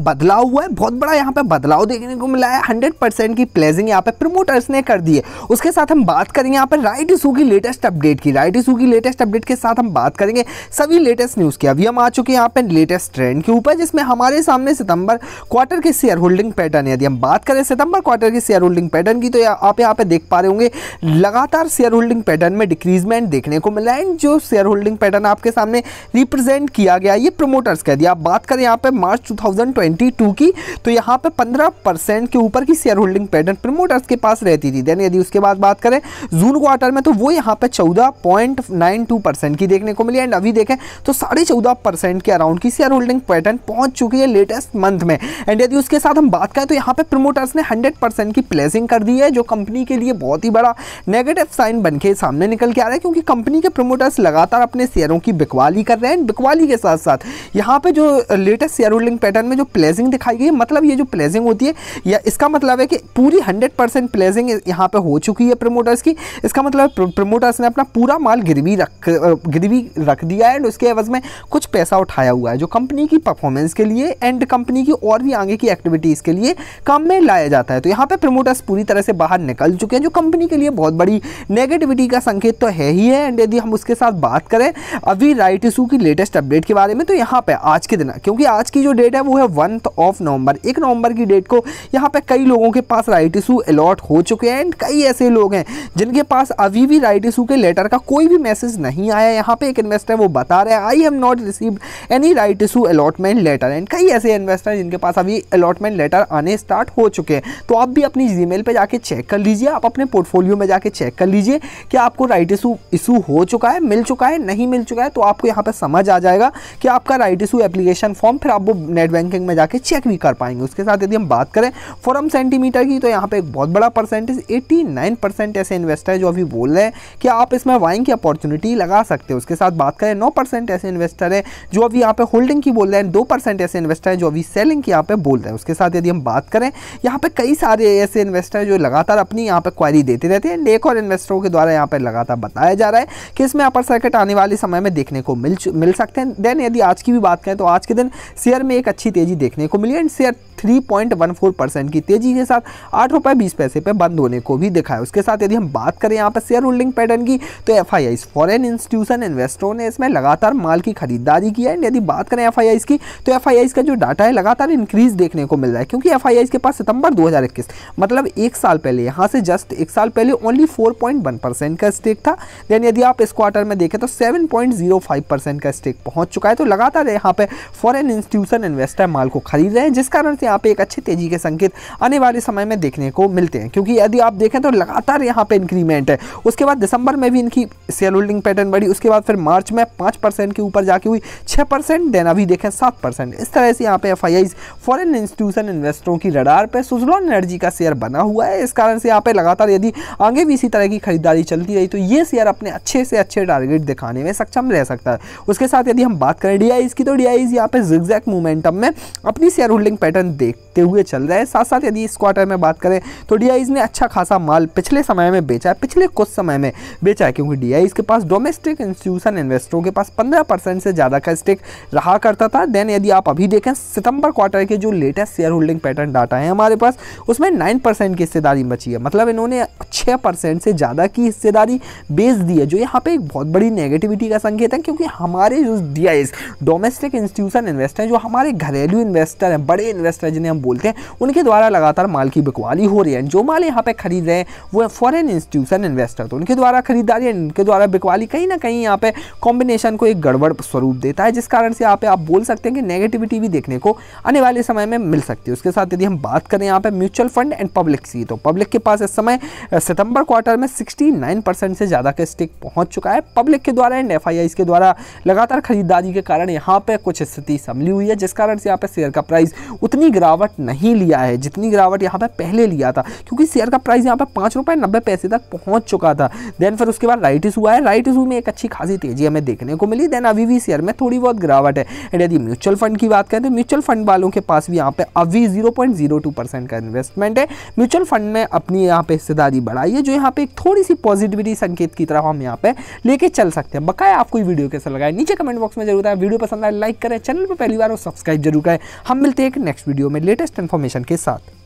बदलाव हुआ है बहुत बड़ा यहाँ पे बदलाव देखने को मिला है 100 परसेंट की प्लेजिंग यहाँ पे प्रमोटर्स ने कर दी है उसके साथ हम बात करेंगे यहाँ पे राइट इशू की लेटेस्ट अपडेट की राइट इशू की लेटेस्ट अपडेट के साथ हम बात करेंगे सभी लेटेस्ट न्यूज़ की अभी हम आ चुके हैं यहाँ पे लेटेस्ट ट्रेंड के ऊपर जिसमें हमारे सामने सितंबर क्वार्टर के शेयर होल्डिंग पैटर्न यदि हम बात करें सितंबर क्वार्टर के शेयर होल्डिंग पैटर्न की तो आप यहाँ पे देख पा रहे होंगे लगातार शेयर होल्डिंग पैटर्न में डिक्रीजमेंट देखने को मिला है जो शेयर होल्डिंग पैटर्न आपके सामने रिप्रेजेंट किया गया ये प्रमोटर्स का यदि आप बात करें यहाँ पर मार्च टू 2022 की तो यहाँ पे 15 परसेंट के ऊपर की शेयर होल्डिंग पैटर्न प्रमोटर्स के पास रहती थी देन यदि उसके बाद बात करें जून क्वार्टर में तो वो यहाँ पे 14.92 परसेंट की देखने को मिली एंड अभी देखें तो साढ़े चौदह परसेंट के अराउंड की शेयर होल्डिंग पैटर्न पहुँच चुकी है लेटेस्ट मंथ में एंड यदि उसके साथ हम बात करें तो यहाँ पर प्रमोटर्स ने हंड्रेड की प्लेसिंग कर दी है जो कंपनी के लिए बहुत ही बड़ा नेगेटिव साइन बन सामने निकल के आ रहा है क्योंकि कंपनी के प्रमोटर्स लगातार अपने शेयरों की बिकवाली कर रहे हैं बिकवाली के साथ साथ यहाँ पे जो लेटेस्ट शेयर होल्डिंग पैटर्न में जो प्लेजिंग दिखाई गई है मतलब ये जो प्लेजिंग होती है या इसका मतलब है कि पूरी हंड्रेड परसेंट प्लेजिंग यहाँ पर हो चुकी है प्रमोटर्स की इसका मतलब प्रमोटर्स ने अपना पूरा माल गिरवी रख गिरवी रख दिया है एंड उसके एवज में कुछ पैसा उठाया हुआ है जो कंपनी की परफॉर्मेंस के लिए एंड कंपनी की और भी आगे की एक्टिविटीज़ के लिए काम में लाया जाता है तो यहाँ पर प्रमोटर्स पूरी तरह से बाहर निकल चुके हैं जो कंपनी के लिए बहुत बड़ी नेगेटिविटी का संकेत तो है ही है एंड यदि हम उसके साथ बात करें अभी राइट इशू की लेटेस्ट अपडेट के बारे में तो यहाँ पर आज के दिन क्योंकि आज की जो डेट है वो है ट्वेंटी ऑफ नवंबर एक नवंबर की डेट को यहाँ पे कई लोगों के पास राइट इशू अलॉट हो चुके हैं एंड कई ऐसे लोग हैं जिनके पास अभी भी राइट इशू के लेटर का कोई भी मैसेज नहीं आया यहाँ पे एक इन्वेस्टर वो बता रहे हैं I have not receive any right issue allotment letter and कई ऐसे इन्वेस्टर जिनके पास अभी अलॉटमेंट लेटर आने स्टार्ट हो चुके हैं तो आप भी अपनी जी मेल जाके चेक कर लीजिए आप अपने पोर्टफोलियो में जाके चेक कर लीजिए कि आपको राइट इशू इशू हो चुका है मिल चुका है नहीं मिल चुका है तो आपको यहाँ पर समझ आ जाएगा कि आपका राइट इशू एप्लीकेशन फॉर्म फिर आप वो नेट बैंकिंग में में जाके चेक भी कर पाएंगे उसके साथ यदि हम बात करें फॉरम सेंटीमीटर की तो यहाँ पे एक बहुत बड़ा परसेंटेज 89 परसेंट ऐसे इन्वेस्टर जो अभी बोल रहे हैं कि आप इसमें वाइंग की अपॉर्चुनिटी लगा सकते हो उसके साथ बात करें नौ ऐसे इन्वेस्टर हैं जो अभी यहाँ पे होल्डिंग की बोल रहे हैं दो ऐसे इन्वेस्टर हैं जो अभी सेलिंग की यहाँ पे बोल रहे हैं उसके साथ यदि हम बात करें यहाँ पर कई सारे ऐसे इन्वेस्टर हैं जो लगातार अपनी यहाँ पर क्वारी देते रहते हैं एक और इन्वेस्टरों के द्वारा यहाँ पर लगातार बताया जा रहा है कि इसमें अपर सर्किट आने वाले समय में देखने को मिल मिल सकते हैं देन यदि आज की भी बात करें तो आज के दिन शेयर में एक अच्छी तेजी देखने को मिली एंड शेयर 3.14 परसेंट की तेजी के साथ आठ रुपए बीस पैसे पर बंद होने को भी दिखा है उसके साथ यदि हम बात करें यहाँ पर शेयर होल्डिंग पैटर्न की तो एफ आई फॉरन इंस्टीट्यूशन इन्वेस्टरों ने इसमें लगातार माल की खरीदारी की है यदि बात करें एफ की तो एफ का जो डाटा है लगातार इंक्रीज देखने को मिल रहा है क्योंकि एफ के पास सितंबर दो मतलब एक साल पहले यहाँ से जस्ट एक साल पहले ओनली फोर परसेंट का स्टेक था देन यदि आप इस क्वार्टर में देखें तो सेवन परसेंट का स्टेक पहुंच चुका है तो लगातार यहाँ पे फॉरन इंस्टीट्यूशन इन्वेस्टर माल को खरीद रहे हैं जिस कारण से यहाँ पे एक अच्छे तेजी के संकेत आने वाले समय में देखने को मिलते हैं क्योंकि यदि आप देखें तो लगातार यहाँ पे इंक्रीमेंट है उसके बाद दिसंबर में भी इनकी शेयर होल्डिंग पैटर्न बढ़ी उसके बाद फिर मार्च में पाँच के ऊपर जाके हुई छः परसेंट देन अभी देखें सात इस तरह से यहाँ पे एफ फॉरन इंस्टीट्यूशन इन्वेस्टरों की रडार पर सुजलॉन एनर्जी का शेयर बना हुआ है इस कारण से यहाँ पे लगातार यदि आगे भी इसी तरह की खरीदारी चलती रही तो ये शेयर अपने अच्छे से अच्छे टारगेट दिखाने में सक्षम रह सकता है उसके साथ यदि हम बात करें डीआईज की तो डीआईज यहाँ पे जिग्जैक मोमेंटम में अपनी शेयर होल्डिंग पैटर्न देखते हुए चल रहा है साथ साथ यदि इस क्वार्टर में बात करें तो डी ने अच्छा खासा माल पिछले समय में बेचा है पिछले कुछ समय में बेचा है क्योंकि डी के पास डोमेस्टिक इंस्टीट्यूशन इन्वेस्टरों के पास पंद्रह से ज़्यादा का स्टेक रहा करता था देन यदि आप अभी देखें सितंबर क्वार्टर के जो latest share holding pattern data है हमारे पास उसमें नाइन परसेंट की हिस्सेदारी बची है मतलब इन्होंने छः परसेंट से ज़्यादा की हिस्सेदारी बेच दी है जो यहाँ पे एक बहुत बड़ी नेगेटिविटी का संकेत है क्योंकि हमारे जो डी डोमेस्टिक इंस्टीट्यूशन इन्वेस्टर हैं जो हमारे घरेलू इन्वेस्टर हैं बड़े इन्वेस्टर जिन्हें हम बोलते हैं उनके द्वारा लगातार माल की बिकवाली हो रही है जो माल यहाँ पे खरीद रहे हैं वो है फॉरेन इंस्टीट्यूशन इन्वेस्टर तो उनके द्वारा खरीदारी एंड उनके द्वारा बिकवाली कहीं ना कहीं यहाँ पे कॉम्बिनेशन को एक गड़बड़ स्वरूप देता है जिस कारण से यहाँ पे आप बोल सकते हैं कि नेगेटिविटी भी देखने को आने वाले समय में मिल सकती है उसके साथ यदि हम बात करें यहाँ पे म्यूचुअल फंड एंड पब्लिक की तो पब्लिक के पास इस समय सितंबर क्वार्टर में सिक्सटी से ज़्यादा का स्टेक पहुंच चुका है पब्लिक के द्वारा एंड एफ के द्वारा लगातार खरीदारी के कारण यहाँ पे कुछ स्थिति संभली हुई है जिस कारण से यहाँ पे शेयर का प्राइस उतनी गिरावट नहीं लिया है जितनी गिरावट यहाँ पर पहले लिया था क्योंकि शेयर का प्राइस यहाँ पर पाँच रुपये नब्बे पैसे तक पहुँच चुका था देन फिर उसके बाद राइट इशू आया राइट इशू में एक अच्छी खासी तेजी हमें देखने को मिली देन अभी भी शेयर में थोड़ी बहुत गिरावट है एंड यदि म्यूचुअल फंड की बात करें तो म्यूचुअल फंड वालों के पास भी यहाँ पर अभी जीरो का इन्वेस्टमेंट है म्यूचुअल फंड ने अपनी यहाँ पर हिस्सेदारी बढ़ाई है जो यहाँ पर एक थोड़ी सी पॉजिटिविटी संकेत की तरह हम यहाँ पर लेके चल सकते हैं बकाया आपको वीडियो कैसा लगाए नीचे कमेंट बॉक्स में जरूर है वीडियो पसंद आए लाइक करें चैनल पर पहली बार और सब्सक्राइब जरूर करें हम मिलते हैं नेक्स्ट वीडियो वीडियो में लेटेस्ट इन्फॉर्मेशन के साथ